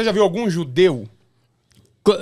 Você já viu algum judeu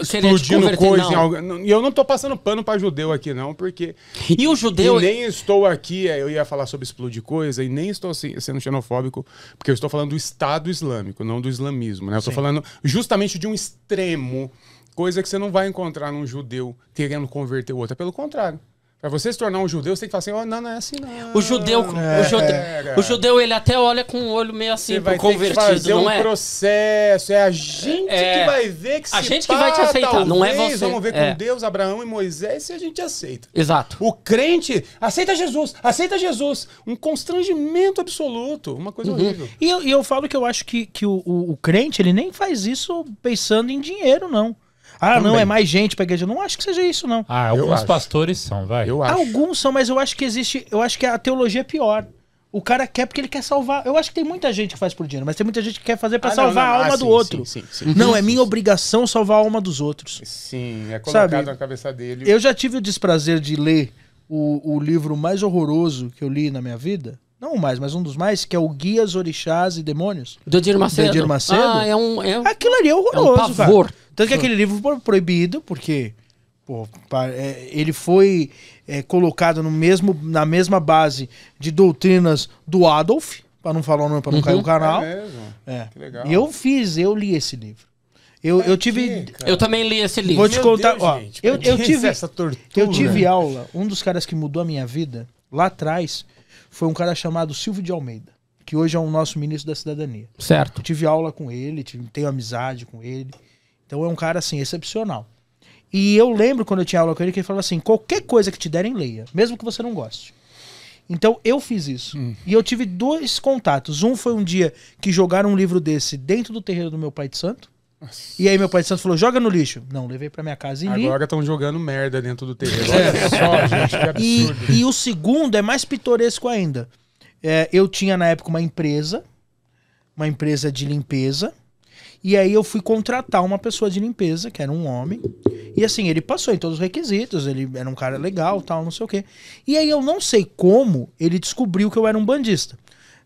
explodindo coisa não. em E eu não tô passando pano para judeu aqui, não, porque. E o judeu. E nem estou aqui, é, eu ia falar sobre explodir coisa, e nem estou sendo xenofóbico, porque eu estou falando do Estado Islâmico, não do islamismo, né? Eu estou falando justamente de um extremo, coisa que você não vai encontrar num judeu querendo converter o outro. É pelo contrário. Pra você se tornar um judeu, você tem que falar assim, oh, não, não é assim não. O judeu, é, é, o, judeu o judeu, ele até olha com o olho meio assim, vai convertido, ter é? fazer não um é? processo, é a gente é, que vai ver que A gente pá, que vai te aceitar, não é você. Vamos ver com é. Deus, Abraão e Moisés se a gente aceita. Exato. O crente aceita Jesus, aceita Jesus. Um constrangimento absoluto, uma coisa uhum. horrível. E eu, e eu falo que eu acho que, que o, o, o crente, ele nem faz isso pensando em dinheiro, não. Ah, Também. não, é mais gente pra igreja. não acho que seja isso, não. Ah, alguns eu pastores acho. são, vai. Eu acho. Alguns são, mas eu acho que existe. Eu acho que a teologia é pior. O cara quer porque ele quer salvar. Eu acho que tem muita gente que faz por dinheiro, mas tem muita gente que quer fazer para ah, salvar não, não. a ah, alma ah, do sim, outro. Sim, sim, não, é minha obrigação salvar a alma dos outros. Sim, é colocado Sabe, na cabeça dele. Eu já tive o desprazer de ler o, o livro mais horroroso que eu li na minha vida, não mais, mas um dos mais, que é o Guias, Orixás e Demônios. Do Edir Macedo. Do Edir Macedo. Ah, é um... É... Aquilo ali é horroroso, é um pavor. Cara. Tanto que aquele livro foi proibido, porque pô, é, ele foi é, colocado no mesmo, na mesma base de doutrinas do Adolf, para não falar o nome, para não uhum. cair o canal. É É. Que legal. E eu fiz, eu li esse livro. Eu, eu tive. eu também li esse livro. Vou te contar. Deus, ó, gente, eu, eu tive. Essa tortura? Eu tive aula. Um dos caras que mudou a minha vida lá atrás foi um cara chamado Silvio de Almeida, que hoje é o nosso ministro da Cidadania. Certo. Eu tive aula com ele, tive, tenho amizade com ele. Então é um cara assim excepcional. E eu lembro quando eu tinha aula com ele que ele falava assim: qualquer coisa que te derem, leia, mesmo que você não goste. Então eu fiz isso. Hum. E eu tive dois contatos. Um foi um dia que jogaram um livro desse dentro do terreiro do meu pai de santo. E aí meu pai de santo falou, joga no lixo. Não, levei pra minha casa e li. Agora estão jogando merda dentro do terreno. É. Só, gente, que absurdo. E, e, o segundo é mais pitoresco ainda. É, eu tinha na época uma empresa, uma empresa de limpeza, e aí eu fui contratar uma pessoa de limpeza, que era um homem, e assim, ele passou em todos os requisitos, ele era um cara legal, tal, não sei o quê. E aí eu não sei como ele descobriu que eu era um bandista.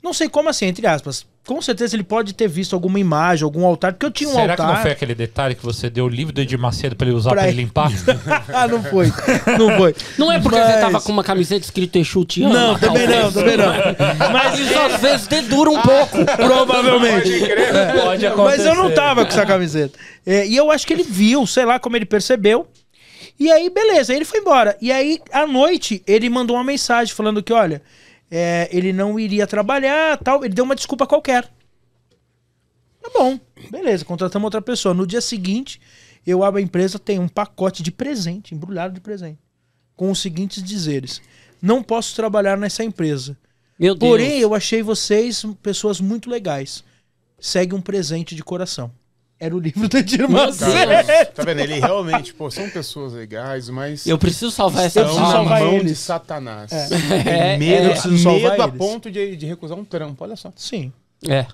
Não sei como assim, entre aspas, com certeza ele pode ter visto alguma imagem, algum altar, porque eu tinha um Será altar. Será que não foi aquele detalhe que você deu o livro do Edir Macedo pra ele usar pra, pra ele limpar? ah, não foi. Não foi. Não é porque Mas... você tava com uma camiseta escrito Exu Não, também não, também não. Mas isso às vezes dedura um pouco. Provavelmente. Pode, crer, é. pode acontecer. Mas eu não tava com essa camiseta. É, e eu acho que ele viu, sei lá como ele percebeu. E aí, beleza, ele foi embora. E aí, à noite, ele mandou uma mensagem falando que, olha, é, ele não iria trabalhar, tal. Ele deu uma desculpa qualquer. Tá bom, beleza, contratamos outra pessoa. No dia seguinte, eu abro a empresa, tem um pacote de presente, embrulhado de presente, com os seguintes dizeres: Não posso trabalhar nessa empresa. Meu Deus. Porém, eu achei vocês pessoas muito legais. Segue um presente de coração era o livro da Dirma Tá vendo? Ele realmente, pô, são pessoas legais, mas. Eu preciso salvar essa pessoa. É. É, é. Eu salvar mão eles. de Satanás. É. É, medo, é, medo a eles. ponto de, de recusar um trampo, olha só. Sim. É.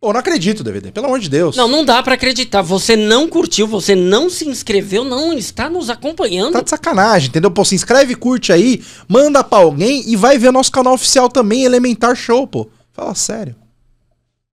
Pô, não acredito, DVD, pelo amor de Deus. Não, não dá para acreditar. Você não curtiu, você não se inscreveu, não está nos acompanhando. Tá de sacanagem, entendeu? Pô, se inscreve, curte aí, manda pra alguém e vai ver nosso canal oficial também, Elementar Show, pô. Fala sério.